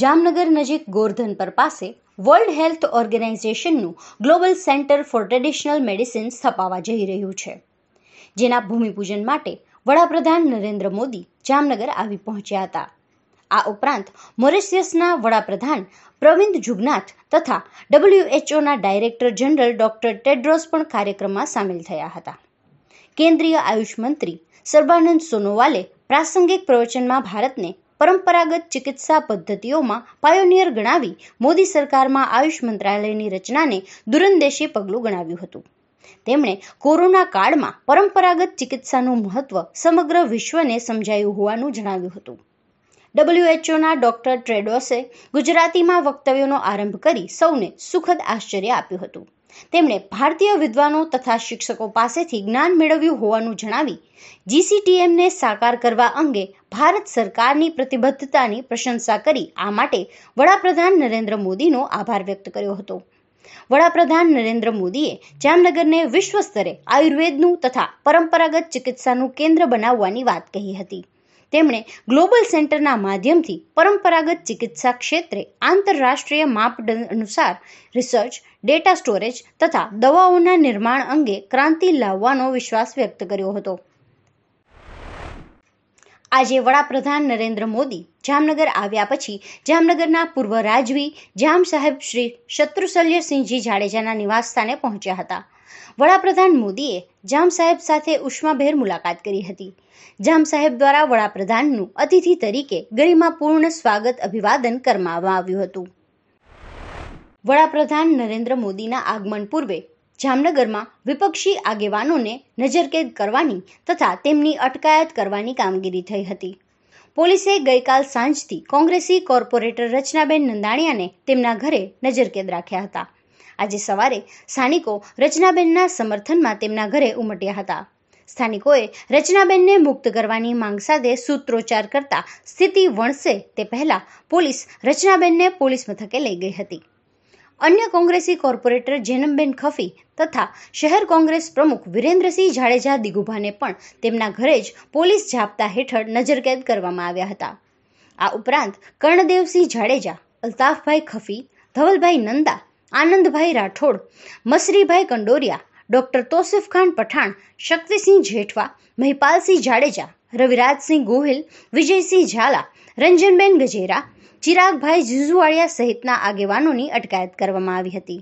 જામનગર નજીક ગોરધનપર પાસે world health ઓર્ગેનાઇઝેશનનું global centre for traditional medicine સ્થપાવા જઈ રહ્યું છે જેના ભૂમિપૂજન માટે વડાપ્રધાન નરેન્દ્ર મોદી જામનગર આવી પહોંચ્યા હતા આ ઉપરાંત મોરિશિયસના વડાપ્રધાન પ્રવિંદ જુગનાથ તથા ડબલ્યુએચઓના ડાયરેક્ટર જનરલ ડોક્ટર ટેડ્રોસ પણ કાર્યક્રમમાં સામેલ થયા હતા કેન્દ્રીય આયુષ મંત્રી સર્બાનંદ સોનોવાલે પ્રાસંગિક પ્રવચનમાં ભારતને પરંપરાગત ચિકિત્સા પદ્ધતિઓમાં પાયોનિયર ગણાવી મોદી સરકારમાં આયુષ મંત્રાલયની રચનાને દૂરંદેશી પગલું ગણાવ્યું હતું તેમણે કોરોના કાળમાં પરંપરાગત ચિકિત્સાનું મહત્વ સમગ્ર વિશ્વને સમજાયું હોવાનું જણાવ્યું હતું ડબલ્યુએચઓના ડોક્ટર ટ્રેડોસે ગુજરાતીમાં વક્તવ્યોનો આરંભ કરી સૌને સુખદ આશ્ચર્ય આપ્યું હતું તેમણે ભારતીય વિદ્વાનો તથા શિક્ષકો પાસેથી જ્ઞાન મેળવ્યું હોવાનું જણાવી જીસીટીએમને સાકાર કરવા અંગે ભારત સરકારની પ્રતિબદ્ધતાની પ્રશંસા કરી આ માટે વડાપ્રધાન નરેન્દ્ર મોદીનો આભાર વ્યક્ત કર્યો હતો વડાપ્રધાન નરેન્દ્ર મોદીએ જામનગરને વિશ્વ સ્તરે આયુર્વેદનું તથા પરંપરાગત ચિકિત્સાનું કેન્દ્ર બનાવવાની વાત કહી હતી તેમણે ગ્લોબલ સેન્ટરના માધ્યમથી પરંપરાગત ચિકિત્સા ક્ષેત્રે આંતરરાષ્ટ્રીય માપદંડ અનુસાર રિસર્ચ ડેટા સ્ટોરેજ તથા દવાઓના નિર્માણ અંગે ક્રાંતિ લાવવાનો વિશ્વાસ વ્યક્ત કર્યો હતો આજે વડાપ્રધાન નરેન્દ્ર મોદી જામનગર આવ્યા પછી જામનગરના પૂર્વ રાજવી જામ સાહેબ શ્રી શત્રુશલ્યસિંહજી જાડેજાના નિવાસસ્થાને પહોંચ્યા હતા વડાપ્રધાન મોદીએ જામ સાહેબ સાથે ઉષ્માભેર મુલાકાત કરી હતી જામ સાહેબ દ્વારા વડાપ્રધાનનું અતિથિ તરીકે ગરિમાપૂર્ણ સ્વાગત અભિવાદન કરવામાં આવ્યું હતું વડાપ્રધાન નરેન્દ્ર મોદીના આગમન પૂર્વે જામનગરમાં વિપક્ષી આગેવાનોને નજરકેદ કરવાની તથા તેમની અટકાયત કરવાની કામગીરી થઈ હતી પોલીસે ગઈકાલ સાંજથી કોંગ્રેસી કોર્પોરેટર રચનાબેન નંદાણિયાને તેમના ઘરે નજરકેદ રાખ્યા હતા આજે સવારે સ્થાનિકો રચનાબેનના સમર્થનમાં તેમના ઘરે ઉમટ્યા હતા સ્થાનિકોએ રચનાબેનને મુક્ત કરવાની માંગ સાથે સૂત્રોચ્ચાર કરતા સ્થિતિ વણસે તે પહેલા પોલીસ રચનાબેનને પોલીસ મથકે લઈ ગઈ હતી અન્ય કોંગ્રેસી કોર્પોરેટર જેનમબેન ખફી તથા શહેર કોંગ્રેસ પ્રમુખ વિરેન્દ્રસિંહ જાડેજા દિગુભાને પણ તેમના ઘરે જ પોલીસ જાપ્તા હેઠળ નજરકેદ કરવામાં આવ્યા હતા આ ઉપરાંત કર્ણદેવસિંહ જાડેજા અલ્તાફભાઈ ખફી ધવલભાઈ નંદા આનંદભાઈ રાઠોડ મસરીભાઈ કંડોરિયા ડોક્ટર તોસીફ ખાન પઠાણ શક્તિસિંહ જેઠવા મહિપાલસિંહ જાડેજા રવિરાજસિંહ ગોહિલ વિજયસિંહ ઝાલા રંજનબેન ગજેરા ચિરાગભાઈ જુજુવાડિયા સહિતના આગેવાનોની અટકાયત કરવામાં આવી હતી